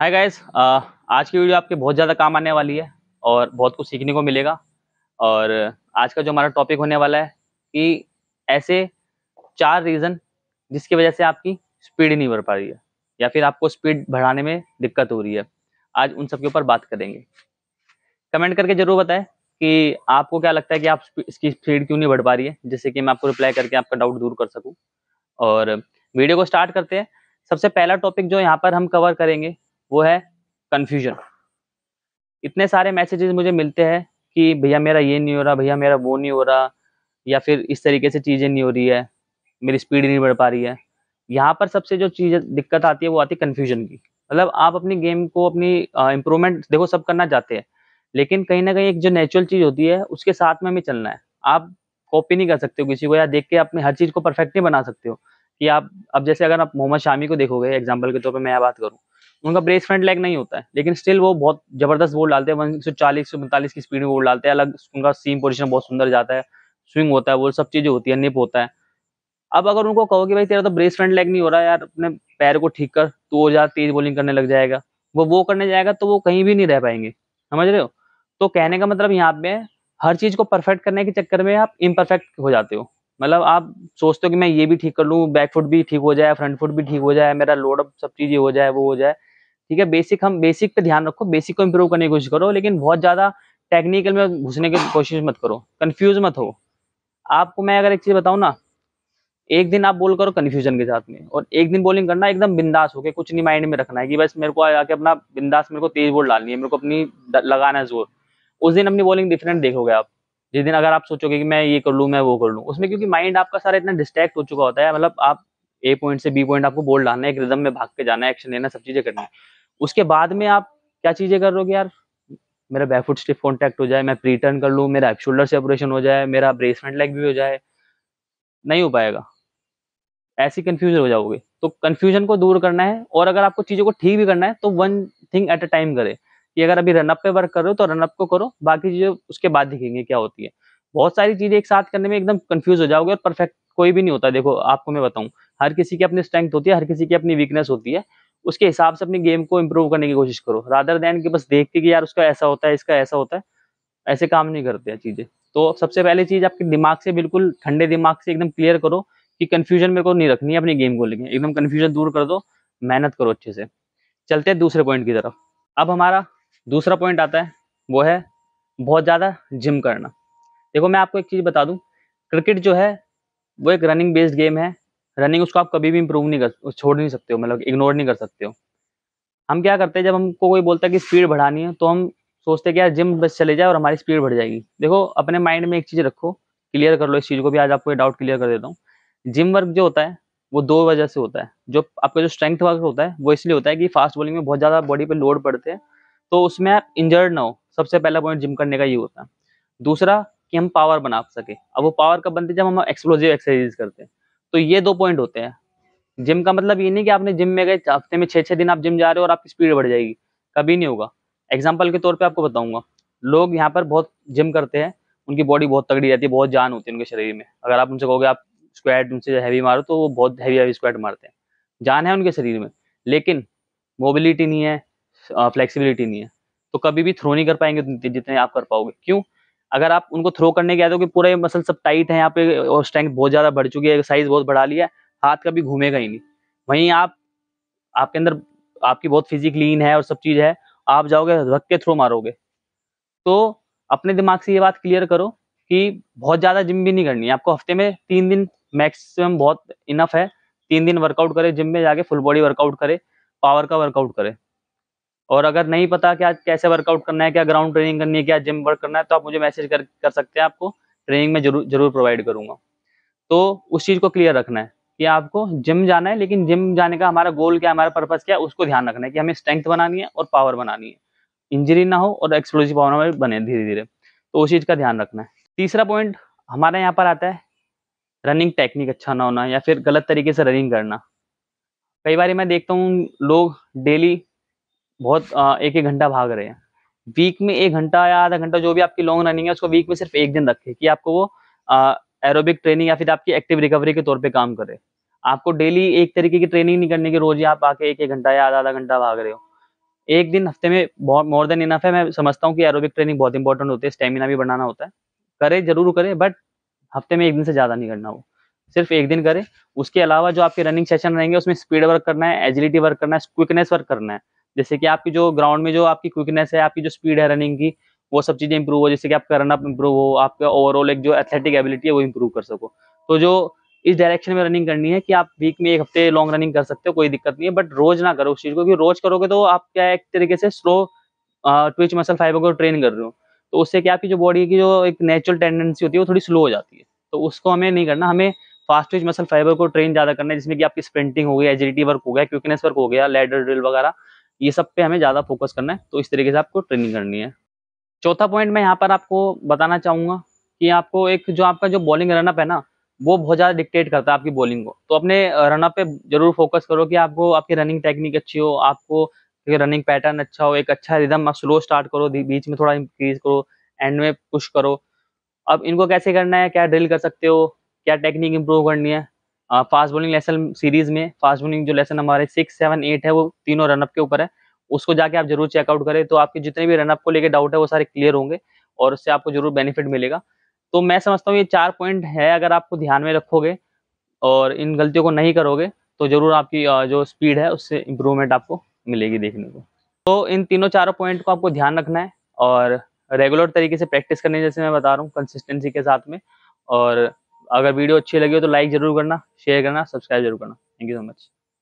hi guys आज की video आपके बहुत ज़्यादा काम आने वाली है और बहुत कुछ सीखने को मिलेगा और आज का जो हमारा टॉपिक होने वाला है कि ऐसे चार रीज़न जिसकी वजह से आपकी स्पीड नहीं बढ़ पा रही है या फिर आपको स्पीड बढ़ाने में दिक्कत हो रही है आज उन सब के ऊपर बात करेंगे कमेंट करके ज़रूर बताएं कि आपको क्या लगता है कि आप इसकी स्पीड क्यों नहीं बढ़ पा रही है जिससे कि मैं आपको रिप्लाई करके आपका डाउट दूर कर सकूँ और वीडियो को स्टार्ट करते हैं सबसे पहला टॉपिक जो यहाँ पर हम कवर करेंगे वो है कन्फ्यूजन इतने सारे मैसेजेस मुझे मिलते हैं कि भैया मेरा ये नहीं हो रहा भैया मेरा वो नहीं हो रहा या फिर इस तरीके से चीज़ें नहीं हो रही है मेरी स्पीड नहीं बढ़ पा रही है यहाँ पर सबसे जो चीज़ दिक्कत आती है वो आती है कन्फ्यूजन की मतलब आप अपनी गेम को अपनी इम्प्रूवमेंट देखो सब करना चाहते हैं लेकिन कहीं ना कहीं एक जो नेचुरल चीज़ होती है उसके साथ में हमें चलना है आप कॉपी नहीं कर सकते हो किसी को या देख के अपनी हर चीज़ को परफेक्ट नहीं बना सकते हो कि आप अब जैसे अगर आप मोहम्मद शामी को देखोगे एग्जाम्पल के तौर पर मैं बात करूँ उनका ब्रेस फ्रंट लेग नहीं होता है लेकिन स्टिल वो बहुत जबरदस्त बोल डालते हैं वन सौ चालीस सौ पैंतालीस की स्पीड में बोल डालते हैं अलग उनका सीम पोजिशन बहुत सुंदर जाता है स्विंग होता है वो सब चीजें होती है निप होता है अब अगर उनको कहो कि भाई तेरा तो ब्रेस फ्रंट लेग नहीं हो रहा यार अपने पैर को ठीक कर तो हो जा तेज बॉलिंग करने लग जाएगा वो वो करने जाएगा तो वो कहीं भी नहीं रह पाएंगे समझ रहे हो तो कहने का मतलब यहाँ पे हर चीज को परफेक्ट करने के चक्कर में आप इम्परफेक्ट हो जाते हो मतलब आप सोचते हो कि मैं ये भी ठीक कर लूँ बैक फुट भी ठीक हो जाए फ्रंट फुट भी ठीक हो जाए मेरा लोडअप सब चीज़ें हो जाए वो हो जाए ठीक है बेसिक हम बेसिक पे ध्यान रखो बेसिक को इम्प्रूव करने की कोशिश करो लेकिन बहुत ज्यादा टेक्निकल में घुसने की कोशिश मत करो कन्फ्यूज मत हो आपको मैं अगर एक चीज बताऊँ ना एक दिन आप बोल करो कन्फ्यूजन के साथ में और एक दिन बॉलिंग करना एकदम बिंदास होके कुछ नहीं माइंड में रखना है कि बस मेरे को आके अपना बिंदास मेरे को तेज बोल डालनी है मेरे को अपनी लगाना है जोर उस दिन अपनी बॉलिंग डिफरेंट देखोगे आप जिस दिन अगर आप सोचोगे कि मैं ये कर लूँ मैं वो कर लूँ उसमें क्योंकि माइंड आपका सारा इतना डिस्ट्रैक्ट हो चुका होता है मतलब आप ए पॉइंट से बी पॉइंट आपको बोल डालना है एक रिदम में भाग के जाना है एक्शन लेना सब चीजें करना है उसके बाद में आप क्या चीज़ें कर रहे यार मेरा बैकफुट स्टिफ कॉन्टैक्ट हो जाए मैं प्री टर्न कर लूँ मेरा शोल्डर सेपरेशन हो जाए मेरा ब्रेसमेंट लेग भी हो जाए नहीं हो पाएगा ऐसी कन्फ्यूजन हो जाओगे तो कन्फ्यूजन को दूर करना है और अगर आपको चीज़ों को ठीक भी करना है तो one thing at a time करें कि अगर अभी रनअप पे वर्क कर रहे हो तो रनअप को करो बाकी चीज़ें उसके बाद दिखेंगे क्या होती है बहुत सारी चीज़ें एक साथ करने में एकदम कन्फ्यूज हो जाओगे और परफेक्ट कोई भी नहीं होता देखो आपको मैं बताऊँ हर किसी की अपनी स्ट्रेंथ होती है हर किसी की अपनी वीकनेस होती है उसके हिसाब से अपनी गेम को इम्प्रूव करने की कोशिश करो रादर देन कि बस देखते कि यार उसका ऐसा होता है इसका ऐसा होता है ऐसे काम नहीं करते हैं चीज़ें तो सबसे पहले चीज़ आपके दिमाग से बिल्कुल ठंडे दिमाग से एकदम क्लियर करो कि कन्फ्यूजन मेरे को नहीं रखनी है अपनी गेम को लेकर एकदम कन्फ्यूजन दूर कर दो मेहनत करो अच्छे से चलते हैं दूसरे पॉइंट की तरफ अब हमारा दूसरा पॉइंट आता है वो है बहुत ज़्यादा जिम करना देखो मैं आपको एक चीज़ बता दूँ क्रिकेट जो है वो एक रनिंग बेस्ड गेम है रनिंग उसको आप कभी भी इम्प्रूव नहीं कर छोड़ नहीं सकते हो मतलब इग्नोर नहीं कर सकते हो हम क्या करते हैं जब हमको कोई बोलता है कि स्पीड बढ़ानी है तो हम सोचते हैं कि यार जिम बस चले जाए और हमारी स्पीड बढ़ जाएगी देखो अपने माइंड में एक चीज़ रखो क्लियर कर लो इस चीज़ को भी आज आपको डाउट क्लियर कर देता हूँ जिम वर्क जो होता है वो दो वजह से होता है जो आपका जो स्ट्रेंथ वर्क होता है वो इसलिए होता है कि फास्ट बॉलिंग में बहुत ज़्यादा बॉडी पर लोड पड़ते हैं तो उसमें आप इंजर्ड ना हो सबसे पहला पॉइंट जिम करने का ये होता है दूसरा कि हम पावर बना सके अब वो पावर कब बनती है जब हम एक्सप्लोजिव एक्सरसाइज करते हैं तो ये दो पॉइंट होते हैं जिम का मतलब ये नहीं कि आपने जिम में गए हफ्ते में छः छः दिन आप जिम जा रहे हो और आपकी स्पीड बढ़ जाएगी कभी नहीं होगा एग्जाम्पल के तौर पर आपको बताऊंगा लोग यहाँ पर बहुत जिम करते हैं उनकी बॉडी बहुत तगड़ी रहती है बहुत जान होती है उनके शरीर में अगर आप उनसे कहोगे आप स्क्वाड उनसे हैवी मारो तो वो बहुत हैवी हैवी स्क्वाड मारते हैं जान है उनके शरीर में लेकिन मोबिलिटी नहीं है फ्लेक्सिबिलिटी नहीं है तो कभी भी थ्रो नहीं कर पाएंगे जितने आप कर पाओगे क्यों अगर आप उनको थ्रो करने आए तो कि पूरा ये मसल सब टाइट है यहाँ पे और स्ट्रेंथ बहुत ज़्यादा बढ़ चुकी है साइज बहुत बढ़ा लिया है हाथ कभी घूमेगा ही नहीं वहीं आप आपके अंदर आपकी बहुत फिजिक लीन है और सब चीज़ है आप जाओगे रख के थ्रो मारोगे तो अपने दिमाग से ये बात क्लियर करो कि बहुत ज़्यादा जिम भी नहीं करनी है आपको हफ्ते में तीन दिन मैक्सिमम बहुत इनफ है तीन दिन वर्कआउट करे जिम में जाके फुल बॉडी वर्कआउट करे पावर का वर्कआउट करे और अगर नहीं पता कि आज कैसे वर्कआउट करना है क्या ग्राउंड ट्रेनिंग करनी है क्या जिम वर्क करना है तो आप मुझे मैसेज कर कर सकते हैं आपको ट्रेनिंग में जरूर जरूर प्रोवाइड करूंगा तो उस चीज़ को क्लियर रखना है कि आपको जिम जाना है लेकिन जिम जाने का हमारा गोल क्या हमारा पर्पज क्या है उसको ध्यान रखना है कि हमें स्ट्रेंथ बनानी है और पावर बनानी है इंजरी ना हो और एक्सप्लोजिव पावर हमारे बने धीरे धीरे तो उस चीज़ का ध्यान रखना है तीसरा पॉइंट हमारे यहाँ पर आता है रनिंग टेक्निक अच्छा ना होना या फिर गलत तरीके से रनिंग करना कई बार मैं देखता हूँ लोग डेली बहुत एक एक घंटा भाग रहे हैं वीक में एक घंटा या आधा घंटा जो भी आपकी लॉन्ग रनिंग है उसको वीक में सिर्फ एक दिन रखें कि आपको वो एरोबिक ट्रेनिंग या फिर आपकी एक्टिव रिकवरी के तौर पे काम करे आपको डेली एक तरीके की ट्रेनिंग नहीं करनी कि रोज ही आप आके एक एक घंटा या आधा आधा घंटा भाग रहे हो एक दिन हफ्ते में बहुत मोर देन इनफ है मैं समझता हूँ कि एरोबिक ट्रेनिंग बहुत इंपॉर्टेंट होती है स्टेमिना भी बढ़ाना होता है करे जरूर करे बट हफ्ते में एक दिन से ज़्यादा नहीं करना वो सिर्फ एक दिन करें उसके अलावा जो आपके रनिंग सेशन रहेंगे उसमें स्पीड वर्क करना है एजिलिटी वर्क करना है क्विकनेस वर्क करना है जैसे कि आपकी जो ग्राउंड में जो आपकी क्विकनेस है आपकी जो स्पीड है रनिंग की वो सब चीज़ें इंप्रूव हो जैसे कि आपका रनअप इंप्रूव हो आपका ओवरऑल एक जो एथलेटिक एबिलिटी है वो इंप्रूव कर सको तो जो इस डायरेक्शन में रनिंग करनी है कि आप वीक में एक हफ्ते लॉन्ग रनिंग कर सकते हो कोई दिक्कत नहीं है बट रोज ना करो उस चीज़ को क्योंकि रोज करोगे तो आप क्या एक तरीके से स्लो ट्विच मसल फाइबर को ट्रेन कर रहे हो तो उससे क्या आपकी जो बॉडी की जो एक नेचुरल टेंडेंसी होती है वो थोड़ी स्लो हो जाती है तो उसको हमें नहीं करना हमें फास्ट ट्विच मसल फाइबर को ट्रेन ज़्यादा करना है जिसमें कि आपकी स्प्रिंटिंग हो गई एजिलिटी वर्क हो गया क्विकनेस वर्क हो गया लेडर ड्रिल वगैरह ये सब पे हमें ज़्यादा फोकस करना है तो इस तरीके से आपको ट्रेनिंग करनी है चौथा पॉइंट मैं यहाँ पर आपको बताना चाहूँगा कि आपको एक जो आपका जो बॉलिंग रनअप है ना वो बहुत ज़्यादा डिक्टेट करता है आपकी बॉलिंग को तो अपने रनअप पे जरूर फोकस करो कि आपको आपकी रनिंग टेक्निक अच्छी हो आपको रनिंग पैटर्न अच्छा हो एक अच्छा रिदम आप स्लो स्टार्ट करो बीच में थोड़ा इंक्रीज करो एंड में पुश करो अब इनको कैसे करना है क्या ड्रिल कर सकते हो क्या टेक्निक इंप्रूव करनी है फास्ट बॉलिंग लेसन सीरीज में फास्ट बॉलिंग जो लेसन हमारे सिक्स सेवन एट है वो तीनों रनअप के ऊपर है उसको जाके आप जरूर चेकआउट करें तो आपके जितने भी रनअप को लेकर डाउट है वो सारे क्लियर होंगे और उससे आपको जरूर बेनिफिट मिलेगा तो मैं समझता हूँ ये चार पॉइंट है अगर आपको ध्यान में रखोगे और इन गलतियों को नहीं करोगे तो जरूर आपकी जो स्पीड है उससे इम्प्रूवमेंट आपको मिलेगी देखने को तो इन तीनों चारों पॉइंट को आपको ध्यान रखना है और रेगुलर तरीके से प्रैक्टिस करनी जैसे मैं बता रहा हूँ कंसिस्टेंसी के साथ में और अगर वीडियो अच्छी लगी हो तो लाइक जरूर करना शेयर करना सब्सक्राइब जरूर करना थैंक यू सो मच